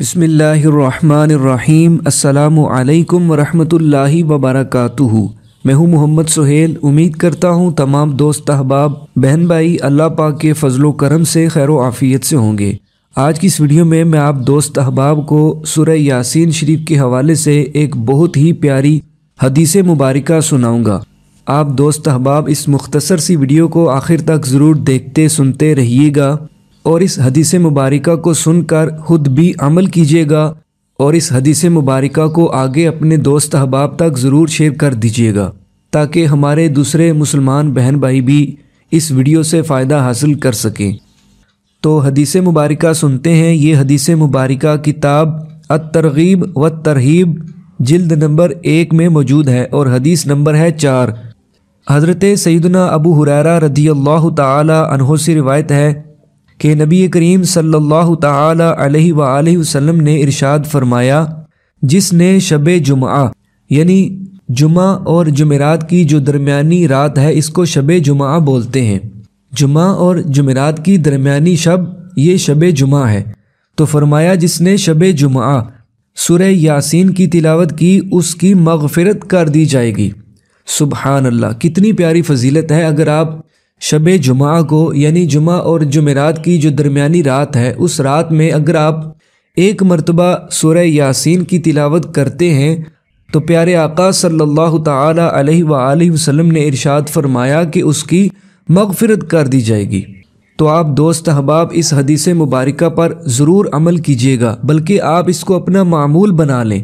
بسم اللہ الرحمن الرحیم السلام علیکم ورحمۃ اللہ وبرکاتہ میں ہوں محمد سہیل امید کرتا ہوں تمام دوست احباب بہن بھائی اللہ پاک کے فضل و کرم سے خیر و عافیت سے ہوں گے آج کی اس ویڈیو میں میں آپ دوست احباب کو سورہ یاسین شریف کے حوالے سے ایک بہت ہی پیاری حدیث مبارکہ سناؤں گا آپ دوست احباب اس مختصر سی ویڈیو کو آخر تک ضرور دیکھتے سنتے رہیے گا اور اس حدیث مبارکہ کو سن کر خود بھی عمل کیجیے گا اور اس حدیث مبارکہ کو آگے اپنے دوست احباب تک ضرور شیئر کر دیجیے گا تاکہ ہمارے دوسرے مسلمان بہن بھائی بھی اس ویڈیو سے فائدہ حاصل کر سکیں تو حدیث مبارکہ سنتے ہیں یہ حدیث مبارکہ کتاب الترغیب و ترغیب جلد نمبر ایک میں موجود ہے اور حدیث نمبر ہے چار حضرت سیدنا ابو حریرہ رضی اللہ تعالی عنہ سے روایت ہے کہ نبی کریم صلی اللہ تعالی علیہ و وسلم نے ارشاد فرمایا جس نے شب جمعہ یعنی جمعہ اور جمعرات کی جو درمیانی رات ہے اس کو شب جمعہ بولتے ہیں جمعہ اور جمعرات کی درمیانی شب یہ شب جمعہ ہے تو فرمایا جس نے شب جمعہ سورہ یاسین کی تلاوت کی اس کی مغفرت کر دی جائے گی سبحان اللہ کتنی پیاری فضیلت ہے اگر آپ شب جمعہ کو یعنی جمعہ اور جمعرات کی جو درمیانی رات ہے اس رات میں اگر آپ ایک مرتبہ سورہ یاسین کی تلاوت کرتے ہیں تو پیارے آقا صلی اللہ تعالیٰ علیہ و وسلم نے ارشاد فرمایا کہ اس کی مغفرت کر دی جائے گی تو آپ دوست احباب اس حدیث مبارکہ پر ضرور عمل کیجیے گا بلکہ آپ اس کو اپنا معمول بنا لیں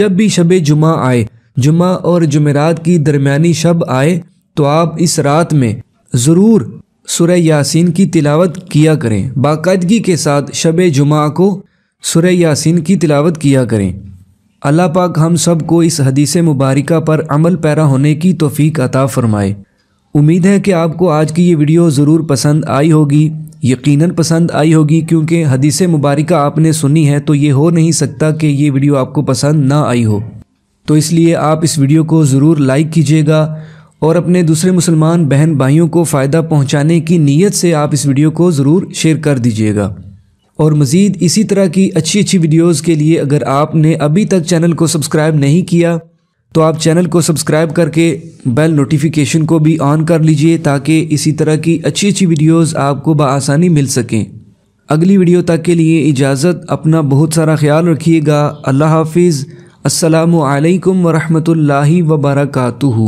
جب بھی شب جمعہ آئے جمعہ اور جمعرات کی درمیانی شب آئے تو آپ اس رات میں ضرور سورہ یاسین کی تلاوت کیا کریں باقاعدگی کے ساتھ شب جمعہ کو سورہ یاسین کی تلاوت کیا کریں اللہ پاک ہم سب کو اس حدیث مبارکہ پر عمل پیرا ہونے کی توفیق عطا فرمائے امید ہے کہ آپ کو آج کی یہ ویڈیو ضرور پسند آئی ہوگی یقیناً پسند آئی ہوگی کیونکہ حدیث مبارکہ آپ نے سنی ہے تو یہ ہو نہیں سکتا کہ یہ ویڈیو آپ کو پسند نہ آئی ہو تو اس لیے آپ اس ویڈیو کو ضرور لائک کیجیے گا اور اپنے دوسرے مسلمان بہن بھائیوں کو فائدہ پہنچانے کی نیت سے آپ اس ویڈیو کو ضرور شیئر کر دیجیے گا اور مزید اسی طرح کی اچھی اچھی ویڈیوز کے لیے اگر آپ نے ابھی تک چینل کو سبسکرائب نہیں کیا تو آپ چینل کو سبسکرائب کر کے بیل نوٹیفیکیشن کو بھی آن کر لیجئے تاکہ اسی طرح کی اچھی اچھی ویڈیوز آپ کو بآسانی مل سکیں اگلی ویڈیو تک کے لیے اجازت اپنا بہت سارا خیال رکھیے گا اللہ حافظ السلام علیکم ورحمۃ اللہ وبرکاتہ